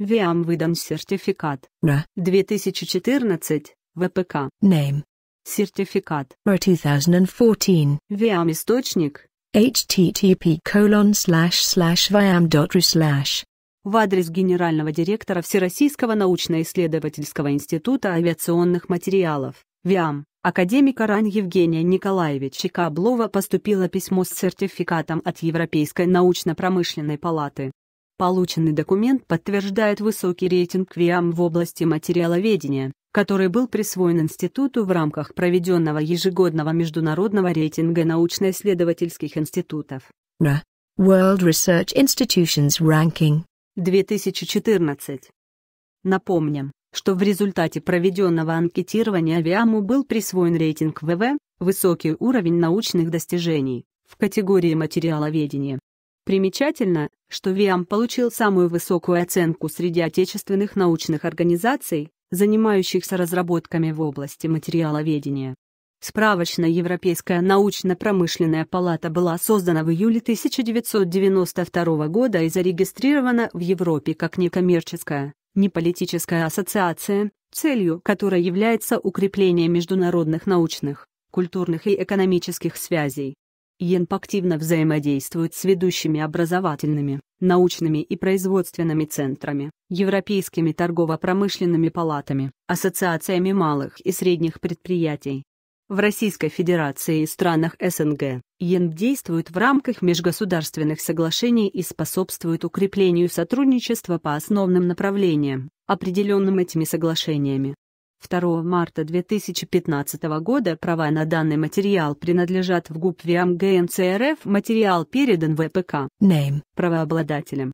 Виам выдан сертификат. Р. 2014. ВПК. Name. Сертификат. Ra 2014. Виам источник. http colon slash slash viam.ru slash в адрес генерального директора Всероссийского научно-исследовательского института авиационных материалов, ВИАМ, академика Ран Евгения Николаевича Каблова поступило письмо с сертификатом от Европейской научно-промышленной палаты. Полученный документ подтверждает высокий рейтинг ВИАМ в области материаловедения, который был присвоен институту в рамках проведенного ежегодного международного рейтинга научно-исследовательских институтов. World Research Institutions Ranking 2014. Напомним, что в результате проведенного анкетирования ВИАМу был присвоен рейтинг ВВ «Высокий уровень научных достижений» в категории материаловедения. Примечательно, что ВИАМ получил самую высокую оценку среди отечественных научных организаций, занимающихся разработками в области материаловедения. Справочная Европейская научно-промышленная палата была создана в июле 1992 года и зарегистрирована в Европе как некоммерческая, неполитическая ассоциация, целью которой является укрепление международных научных, культурных и экономических связей, ЕНП активно взаимодействует с ведущими образовательными, научными и производственными центрами, европейскими торгово-промышленными палатами, ассоциациями малых и средних предприятий. В Российской Федерации и странах СНГ ЕНП действует в рамках межгосударственных соглашений и способствует укреплению сотрудничества по основным направлениям, определенным этими соглашениями, 2 марта 2015 года права на данный материал принадлежат в ГУП ВИАМ ГНЦРФ, материал передан в ВПК. Э Name. Правообладателем.